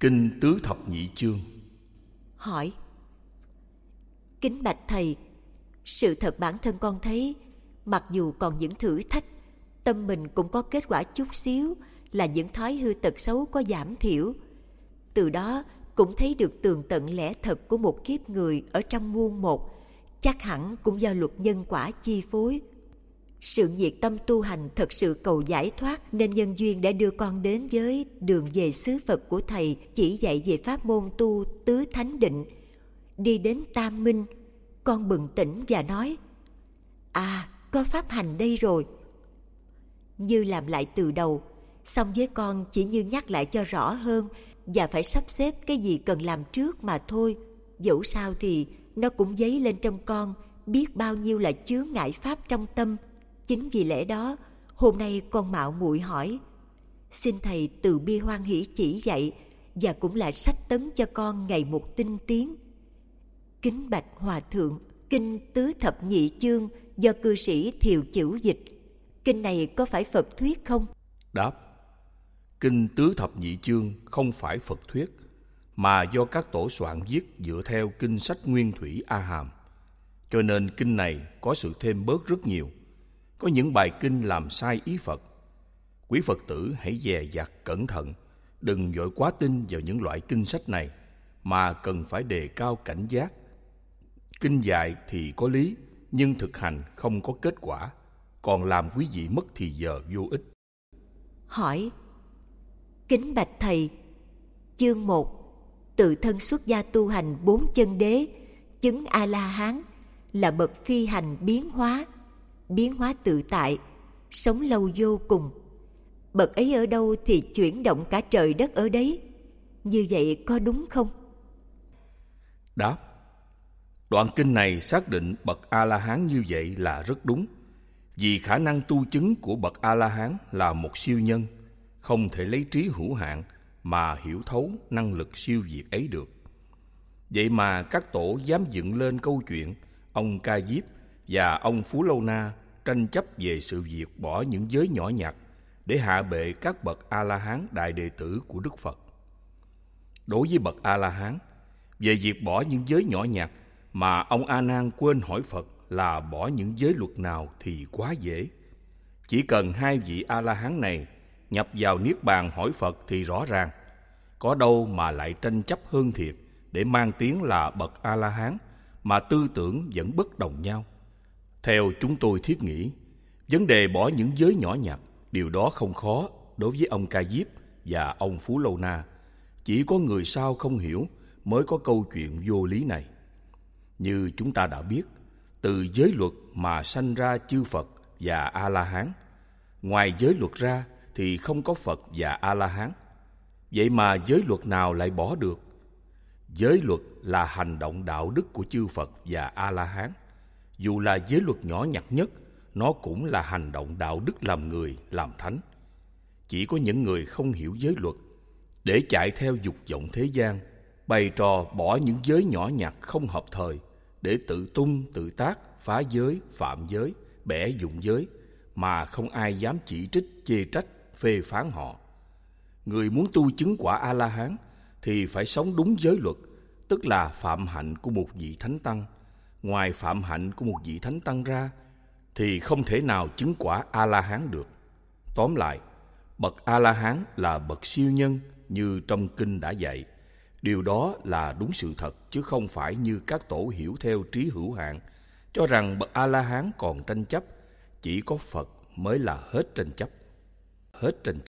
Kinh Tứ Thập Nhị Chương Hỏi Kính bạch Thầy Sự thật bản thân con thấy Mặc dù còn những thử thách Tâm mình cũng có kết quả chút xíu Là những thói hư tật xấu có giảm thiểu Từ đó cũng thấy được tường tận lẽ thật của một kiếp người Ở trong muôn một Chắc hẳn cũng do luật nhân quả chi phối sự nhiệt tâm tu hành thật sự cầu giải thoát nên nhân duyên đã đưa con đến với đường về xứ Phật của Thầy chỉ dạy về pháp môn tu tứ thánh định. Đi đến Tam Minh, con bừng tỉnh và nói À, có pháp hành đây rồi. Như làm lại từ đầu, xong với con chỉ như nhắc lại cho rõ hơn và phải sắp xếp cái gì cần làm trước mà thôi. Dẫu sao thì nó cũng dấy lên trong con biết bao nhiêu là chướng ngại pháp trong tâm chính vì lẽ đó hôm nay con mạo muội hỏi xin thầy từ bi hoan hỷ chỉ dạy và cũng là sách tấn cho con ngày một tinh tiến kính bạch hòa thượng kinh tứ thập nhị chương do cư sĩ thiều chữ dịch kinh này có phải phật thuyết không đáp kinh tứ thập nhị chương không phải phật thuyết mà do các tổ soạn viết dựa theo kinh sách nguyên thủy a hàm cho nên kinh này có sự thêm bớt rất nhiều có những bài kinh làm sai ý Phật. Quý Phật tử hãy dè dặt cẩn thận, đừng vội quá tin vào những loại kinh sách này mà cần phải đề cao cảnh giác. Kinh dạy thì có lý, nhưng thực hành không có kết quả, còn làm quý vị mất thì giờ vô ích. Hỏi Kính Bạch Thầy Chương một Tự thân xuất gia tu hành bốn chân đế Chứng A-la-hán Là bậc phi hành biến hóa biến hóa tự tại sống lâu vô cùng bậc ấy ở đâu thì chuyển động cả trời đất ở đấy như vậy có đúng không đáp đoạn kinh này xác định bậc a la hán như vậy là rất đúng vì khả năng tu chứng của bậc a la hán là một siêu nhân không thể lấy trí hữu hạn mà hiểu thấu năng lực siêu việt ấy được vậy mà các tổ dám dựng lên câu chuyện ông ca diếp và ông Phú Lâu Na tranh chấp về sự việc bỏ những giới nhỏ nhặt để hạ bệ các bậc A-la-hán đại đệ tử của Đức Phật. Đối với bậc A-la-hán, về việc bỏ những giới nhỏ nhặt mà ông A Nan quên hỏi Phật là bỏ những giới luật nào thì quá dễ. Chỉ cần hai vị A La Hán này nhập vào niết bàn hỏi Phật thì rõ ràng, có đâu mà lại tranh chấp hơn thiệt để mang tiếng là bậc A La Hán mà tư tưởng vẫn bất đồng nhau. Theo chúng tôi thiết nghĩ, vấn đề bỏ những giới nhỏ nhặt, điều đó không khó đối với ông Ca Diếp và ông Phú Lâu Na. Chỉ có người sao không hiểu mới có câu chuyện vô lý này. Như chúng ta đã biết, từ giới luật mà sanh ra chư Phật và A-la-hán. Ngoài giới luật ra thì không có Phật và A-la-hán. Vậy mà giới luật nào lại bỏ được? Giới luật là hành động đạo đức của chư Phật và A-la-hán dù là giới luật nhỏ nhặt nhất, nó cũng là hành động đạo đức làm người, làm thánh. Chỉ có những người không hiểu giới luật, để chạy theo dục vọng thế gian, bày trò bỏ những giới nhỏ nhặt không hợp thời, để tự tung, tự tác, phá giới, phạm giới, bẻ dụng giới, mà không ai dám chỉ trích, chê trách, phê phán họ. Người muốn tu chứng quả A-la-hán thì phải sống đúng giới luật, tức là phạm hạnh của một vị thánh tăng – ngoài phạm hạnh của một vị thánh tăng ra thì không thể nào chứng quả a la hán được tóm lại bậc a la hán là bậc siêu nhân như trong kinh đã dạy điều đó là đúng sự thật chứ không phải như các tổ hiểu theo trí hữu hạn cho rằng bậc a la hán còn tranh chấp chỉ có phật mới là hết tranh chấp hết tranh chấp.